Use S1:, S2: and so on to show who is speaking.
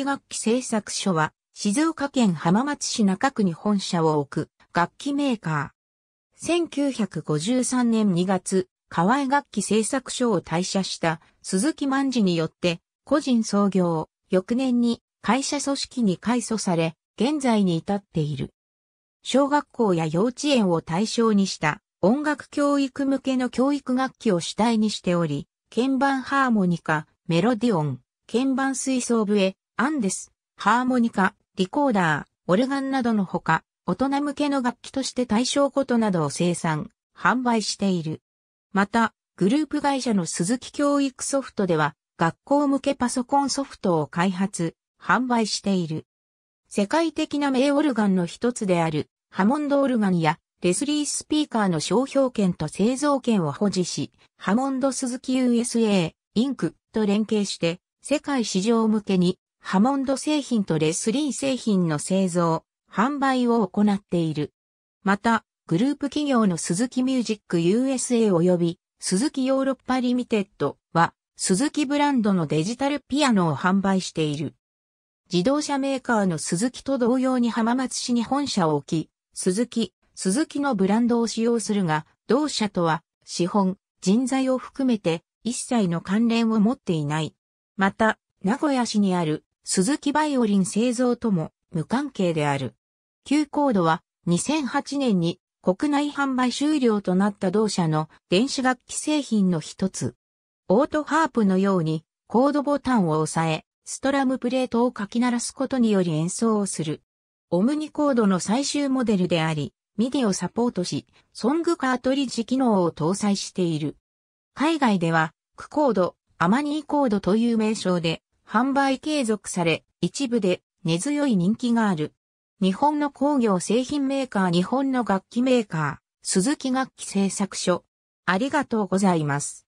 S1: 楽器製作所は、静岡県浜松市中区に本社を置く楽器メーカー。1953年2月、河合楽器製作所を退社した鈴木万次によって個人創業、翌年に会社組織に改組され、現在に至っている。小学校や幼稚園を対象にした音楽教育向けの教育楽器を主体にしており、鍵盤ハーモニカ、メロディオン、鍵盤吹奏へアンデス、ハーモニカ、リコーダー、オルガンなどのほか、大人向けの楽器として対象ごとなどを生産、販売している。また、グループ会社の鈴木教育ソフトでは、学校向けパソコンソフトを開発、販売している。世界的な名オルガンの一つである、ハモンドオルガンや、レスリースピーカーの商標権と製造権を保持し、ハモンド鈴木 USA、インクと連携して、世界市場向けにハモンド製品とレスリー製品の製造、販売を行っている。また、グループ企業の鈴木ミュージック USA 及び鈴木ヨーロッパリミテッドは、鈴木ブランドのデジタルピアノを販売している。自動車メーカーの鈴木と同様に浜松市に本社を置き、鈴木、鈴木のブランドを使用するが、同社とは、資本、人材を含めて、一切の関連を持っていない。また、名古屋市にある鈴木バイオリン製造とも無関係である。旧コードは2008年に国内販売終了となった同社の電子楽器製品の一つ。オートハープのようにコードボタンを押さえ、ストラムプレートを書き鳴らすことにより演奏をする。オムニコードの最終モデルであり、ミディをサポートし、ソングカートリッジ機能を搭載している。海外では、クコード、アマニーコードという名称で販売継続され、一部で根強い人気がある。日本の工業製品メーカー日本の楽器メーカー、鈴木楽器製作所。ありがとうございます。